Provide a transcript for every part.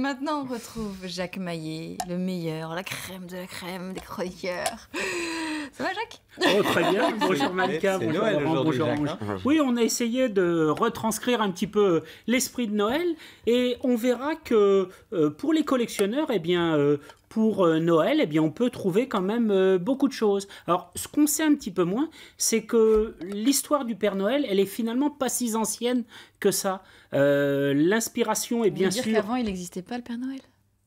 Maintenant, on retrouve Jacques Maillet, le meilleur, la crème de la crème des croyeurs. Ça va, Jacques Oh, très bien. Bonjour, Malika. Bonjour, hein. Oui, on a essayé de retranscrire un petit peu l'esprit de Noël et on verra que euh, pour les collectionneurs, eh bien, euh, pour euh, Noël, eh bien, on peut trouver quand même beaucoup de choses. Alors, ce qu'on sait un petit peu moins, c'est que l'histoire du Père Noël, elle est finalement pas si ancienne que ça. L'inspiration est bien dire sûr. il n'existait pas le Père Noël.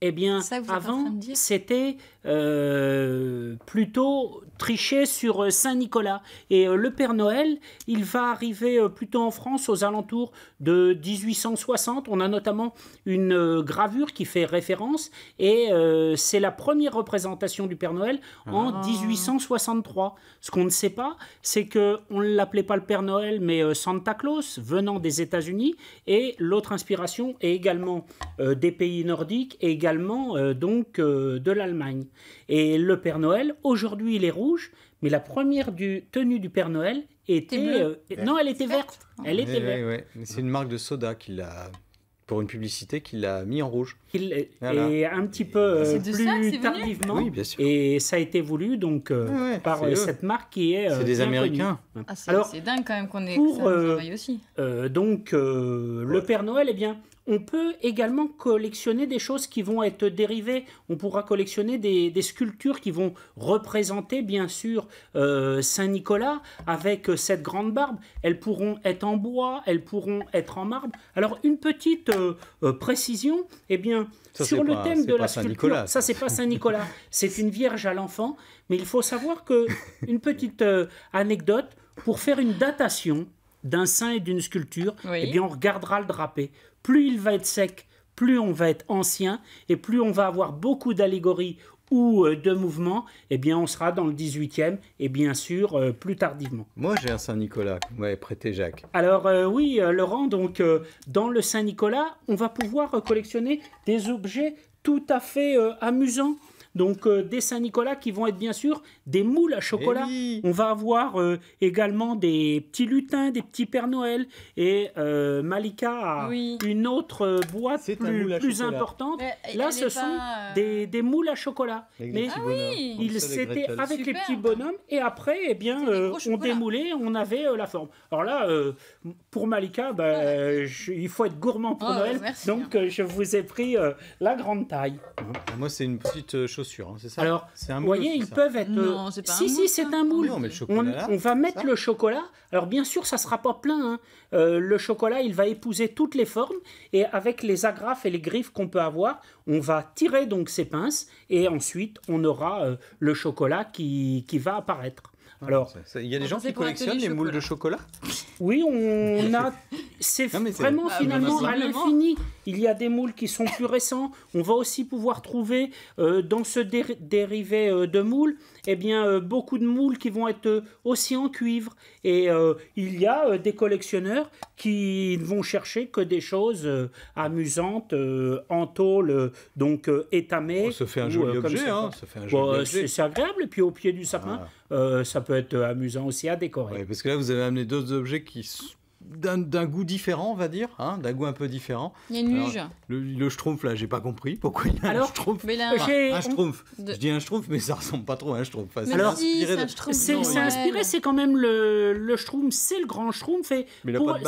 Eh bien, avant, c'était euh, plutôt triché sur euh, Saint-Nicolas. Et euh, le Père Noël, il va arriver plutôt en France aux alentours de 1860. On a notamment une gravure qui fait référence et c'est la première représentation du Père Noël ah. en 1863. Ce qu'on ne sait pas, c'est que on ne l'appelait pas le Père Noël, mais Santa Claus, venant des États-Unis. Et l'autre inspiration est également des pays nordiques et allemand euh, donc euh, de l'Allemagne. Et le Père Noël, aujourd'hui il est rouge, mais la première du, tenue du Père Noël était... Euh, non, elle était verte. Elle était eh C'est une marque de soda qui l'a pour une publicité qu'il a mis en rouge. Il, est Et un petit peu plus tardivement. Et ça a été voulu donc par cette marque qui est. c'est des Américains. Ah, c'est dingue quand même qu'on ait pour, ça aussi. donc le Père Noël, eh bien, on peut également collectionner des choses qui vont être dérivées. On pourra collectionner des, sculptures qui vont représenter, bien sûr, euh, Saint-Nicolas avec cette grande barbe. Elles pourront être en bois, elles pourront être en marbre. Alors, une petite euh, euh, précision, eh bien, sur le thème de la sculpture, ça, c'est pas Saint-Nicolas, c'est une vierge à l'enfant. Mais il faut savoir que, une petite anecdote, pour faire une datation, d'un saint et d'une sculpture, eh bien on regardera le drapé. Plus il va être sec, plus on va être ancien et plus on va avoir beaucoup d'allégories ou euh, de mouvements, eh bien on sera dans le 18e et bien sûr euh, plus tardivement. Moi j'ai un Saint-Nicolas Ouais, prêté Jacques. Alors euh, oui Laurent, donc dans le Saint-Nicolas, on va pouvoir collectionner des objets tout à fait amusants. Donc euh, des Saint-Nicolas qui vont être bien sûr des moules à chocolat. Eh on va avoir euh, également des petits lutins, des petits Père Noël. Et euh, Malika a une autre boîte plus, importante. Là, ce sont des, moules à chocolat. Mais ils s'étaient avec les petits bonhommes. Et après, eh bien, on démoulait, on avait la forme. Alors là, pour Malika, ben, ah il faut être gourmand pour oh, Noël. donc, hein. je vous ai pris la grande taille. Moi, c'est une petite chose Hein, c'est Alors, vous voyez, ils peuvent être. si, si, c'est un moule. on, va mettre le chocolat. Alors, bien sûr, ça sera pas plein. Hein. Euh, le chocolat, il va épouser toutes les formes. Et avec les agrafes et les griffes qu'on peut avoir, on va tirer donc ces pinces. Et ensuite, on aura euh, le chocolat qui, va apparaître. Ah, Alors, il y a des gens qui collectionnent les moules de chocolat Oui, on a c'est vraiment bah, finalement à l'infini. Il y a des moules qui sont plus récents. On va aussi pouvoir trouver euh, dans ce dérivé euh, de moules, eh bien, euh, beaucoup de moules qui vont être aussi en cuivre. Et il y a des collectionneurs qui ne vont chercher que des choses amusantes en tôle, donc étamées. Oh, ça se hein. fait un joli objet, hein, ça fait un C'est agréable. Et puis au pied du sapin, ah. ça peut être amusant aussi à décorer. parce que là, vous avez amené deux objets qui sont d'un goût différent, on va dire, hein, d'un goût un peu différent. Il y a une luge. le, le schtroumpf, là, j'ai pas compris pourquoi il y a Alors, un schtroumpf. Mais un schtroumpf. Je dis un schtroumpf, mais ça ressemble pas trop à un schtroumpf. c'est inspiré inspiré. c'est inspiré, c'est quand même le, le schtroumpf, c'est le grand schtroumpf. Et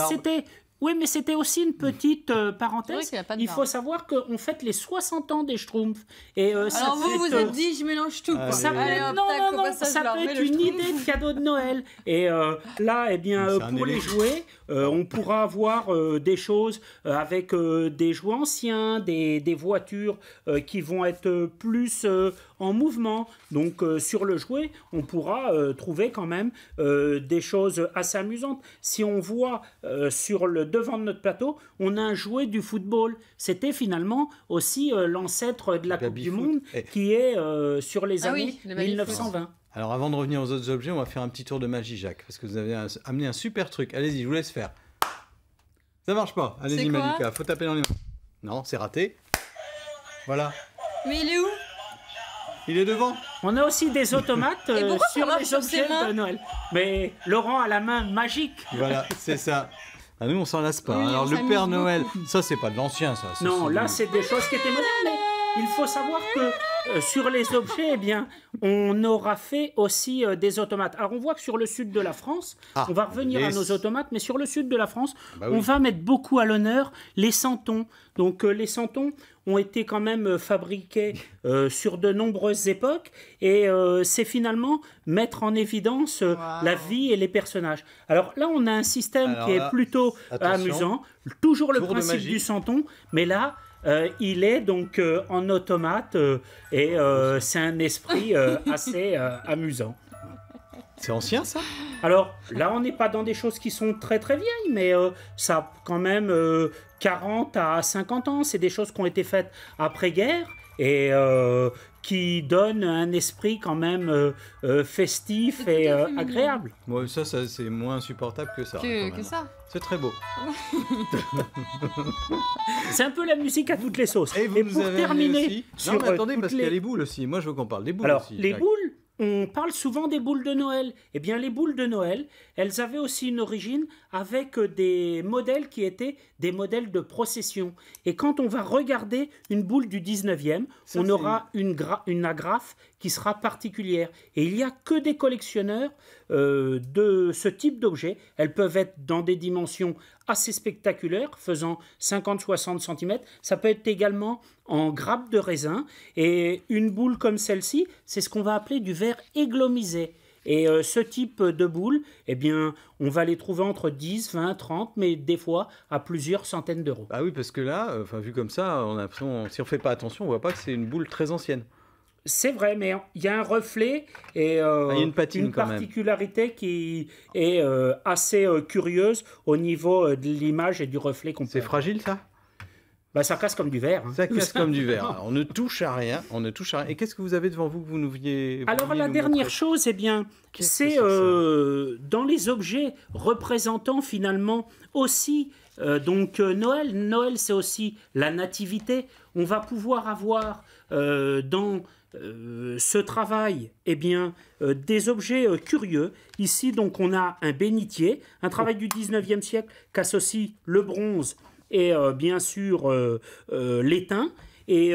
c'était oui, mais c'était aussi une petite euh, parenthèse. Il, faut savoir qu'on fête les 60 ans des Schtroumpfs. Et, euh, Alors vous, vous êtes euh, dit, je mélange tout. Ça non, non, non, ça peut être une idée de cadeau de Noël. Et là, eh bien, pour les jouets... Euh, on pourra voir euh, des choses euh, avec des jouets anciens, des, voitures qui vont être plus en mouvement. Donc sur le jouet, on pourra trouver quand même des choses assez amusantes. Si on voit sur le devant de notre plateau, on a un jouet du football. C'était finalement aussi l'ancêtre de la, Coupe du Monde qui est sur les ah années 1920. Alors avant de revenir aux autres objets, on va faire un petit tour de magie, Jacques, parce que vous avez amené un super truc. Allez-y, je vous laisse faire. Ça marche pas. Allez-y, Malika, faut taper dans les mains. Non, c'est raté. Voilà. Mais il est où Il est devant. On a aussi des automates euh, sur les objets de Noël. Mais Laurent a la main magique. Voilà, c'est ça. Ah, nous, on s'en lasse pas. Alors, le Père Noël, ça, c'est pas de l'ancien, ça. Non, là, c'est des choses qui étaient modernes faut savoir que euh, sur les objets, eh bien, on aura fait aussi euh, des automates. Alors, on voit que sur le sud de la France, ah, on va revenir à nos automates, mais sur le sud de la France, bah on va mettre beaucoup à l'honneur les santons. Donc, euh, les santons ont été quand même fabriqués sur de nombreuses époques, et c'est finalement mettre en évidence la vie et les personnages. Alors là, on a un système qui est plutôt amusant, toujours le principe du santon, mais là, euh, il est donc euh, en automate euh, et c'est un esprit assez amusant. C'est ancien ça Alors là, on n'est pas dans des choses qui sont très très vieilles, mais ça quand même 40 à 50 ans. C'est des choses qui ont été faites après-guerre et euh, qui donne un esprit quand même euh, euh, festif et agréable. Moi ça, ça c'est moins supportable que ça. Hein, ça. C'est très beau. c'est un peu la musique à toutes les sauces. Et, vous vous pour terminer, aussi... non, mais attendez parce qu'il y a les boules aussi. Moi, je veux qu'on parle des boules Alors, Les boules, on parle souvent des boules de Noël. Eh bien, les boules de Noël, elles avaient aussi une origine avec euh, des modèles qui étaient des modèles de procession. Et quand on va regarder une boule du 19e, on aura une agrafe qui sera particulière. Et il n'y a que des collectionneurs euh, de ce type d'objets. Elles peuvent être dans des dimensions assez spectaculaires, faisant 50-60 cm. Ça peut être également en grappe de raisin. Et une boule comme celle-ci, c'est ce qu'on va appeler du verre églomisé. Et euh, ce type de boule, eh bien, on va les trouver entre 10, 20, 30, mais des fois à plusieurs centaines d'euros. Ah oui, parce que là, euh, vu comme ça, si on ne fait pas attention, on ne voit pas que c'est une boule très ancienne c'est vrai, mais il y a un reflet et euh, ah, une, particularité qui est euh, assez euh, curieuse au niveau de l'image et du reflet qu'on peut C'est fragile ça bah, ça casse comme du verre. Hein. Ça casse comme du verre. on ne touche à rien. On ne touche à rien. Et qu'est-ce que vous avez devant vous que vous nous veniez Alors la dernière chose, eh bien, c'est euh, dans les objets représentant finalement aussi euh, donc euh, Noël. Noël, c'est aussi la nativité. On va pouvoir avoir dans ce travail, eh bien, des objets curieux. Ici, donc, on a un bénitier, un travail du 19e siècle qu'associe le bronze et euh, bien sûr euh, euh, l'étain. Et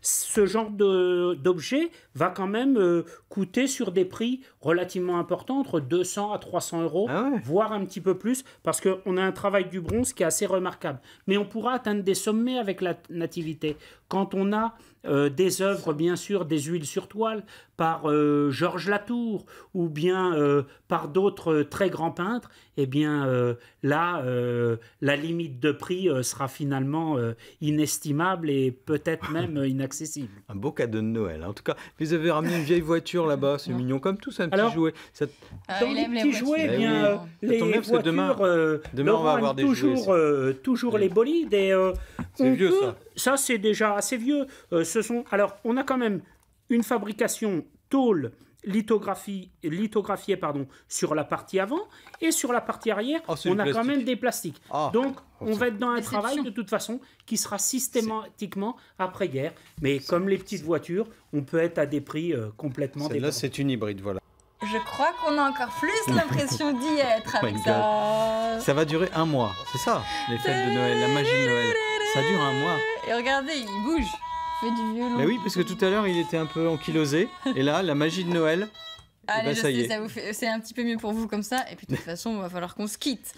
ce genre d'objet va quand même coûter sur des prix relativement importants, entre 200 à 300 euros, ah voire un petit peu plus, parce qu'on a un travail du bronze qui est assez remarquable. Mais on pourra atteindre des sommets avec la nativité. Quand on a euh, des œuvres, bien sûr, des huiles sur toile, par euh, Georges Latour ou bien euh, par d'autres très grands peintres, eh bien là, la limite de prix sera finalement inestimable et peut-être même inaccessible. Un beau cadeau de Noël. En tout cas, vous avez ramené une vieille voiture là-bas, c'est mignon, comme tout, c'est un petit jouet. Ça... Ah, Dans les petits jouets, bien, bah les voitures, demain, on va avoir des toujours, toujours les bolides C'est vieux, ça ça c'est déjà assez vieux. Euh, ce sont, alors, on a quand même une fabrication tôle lithographie, lithographiée pardon, sur la partie avant et sur la partie arrière, ah, on a quand même des plastiques. Ah, Donc, on va être dans un travail de toute façon qui sera systématiquement après-guerre. Mais comme les petites voitures, on peut être à des prix euh, complètement complètement et Là, c'est une hybride, voilà. Je crois qu'on a encore plus l'impression d'y être oh avec ça. Ça va durer un mois, c'est ça, les fêtes de Noël, la magie de Noël. Ça dure un mois. Et regardez, il bouge. Il fait du violon. Mais oui, parce que tout à l'heure, il était un peu ankylosé. et là, la magie de Noël. Allez, eh ben, je ça y est. c'est un petit peu mieux pour vous comme ça. Et puis de toute façon, il va falloir qu'on se quitte.